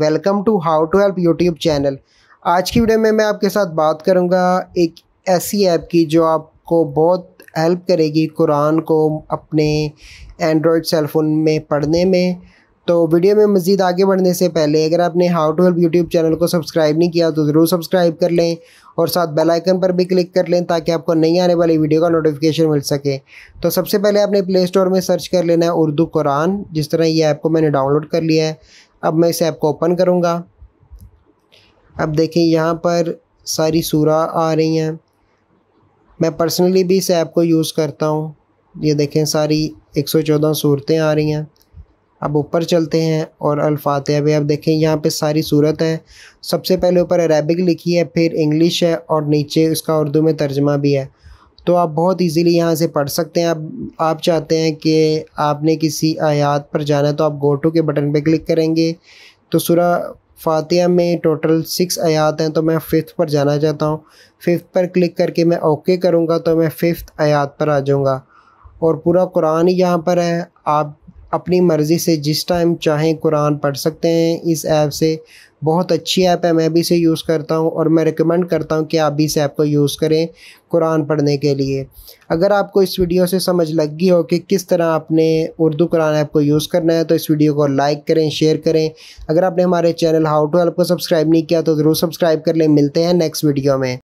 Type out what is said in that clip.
welcome to how to help YouTube channel आज की video में मैं आपके साथ बात करूंगा एक ऐसी ऐप की जो आपको बहुत हेल्प करेगी कुरान को अपने एंड्रॉयड सेलफोन में पढ़ने में तो वीडियो में मज़ीद आगे बढ़ने से पहले अगर आपने how to help YouTube channel को सब्सक्राइब नहीं किया तो ज़रूर सब्सक्राइब कर लें और साथ बेल आइकन पर भी क्लिक कर लें ताकि आपको नई आने वाली वीडियो का नोटिफिकेशन मिल सके तो सबसे पहले आपने प्ले स्टोर में सर्च कर लेना है उर्दू कुरान जिस तरह ये ऐप को मैंने डाउनलोड कर लिया है अब मैं इस ऐप को ओपन करूँगा अब देखें यहाँ पर सारी सूरा आ रही हैं मैं पर्सनली भी इस ऐप को यूज़ करता हूँ ये देखें सारी 114 सूरतें आ रही हैं अब ऊपर चलते हैं और अल्फात भी अब देखें यहाँ पे सारी सूरत है सबसे पहले ऊपर अरेबिक लिखी है फिर इंग्लिश है और नीचे उसका उर्दू में तर्जमा भी है तो आप बहुत इजीली यहाँ से पढ़ सकते हैं अब आप चाहते हैं कि आपने किसी आयात पर जाना है तो आप गो टू के बटन पे क्लिक करेंगे तो सूरा फातिहा में टोटल सिक्स आयात हैं तो मैं फ़िफ्थ पर जाना चाहता हूँ फिफ्थ पर क्लिक करके मैं ओके करूँगा तो मैं फ़िफ्थ आयात पर आ जाऊँगा और पूरा कुरान ही यहाँ पर है आप अपनी मर्ज़ी से जिस टाइम चाहें कुरान पढ़ सकते हैं इस ऐप से बहुत अच्छी ऐप है मैं भी इसे यूज़ करता हूँ और मैं रिकमेंड करता हूँ कि आप भी इस ऐप को यूज़ करें कुरान पढ़ने के लिए अगर आपको इस वीडियो से समझ लग गई हो कि किस तरह आपने उर्दू कुरान ऐप को यूज़ करना है तो इस वीडियो को लाइक करें शेयर करें अगर आपने हमारे चैनल हाउ टू हेल्प को सब्सक्राइब नहीं किया तो ज़रूर सब्सक्राइब कर लें मिलते हैं नेक्स्ट वीडियो में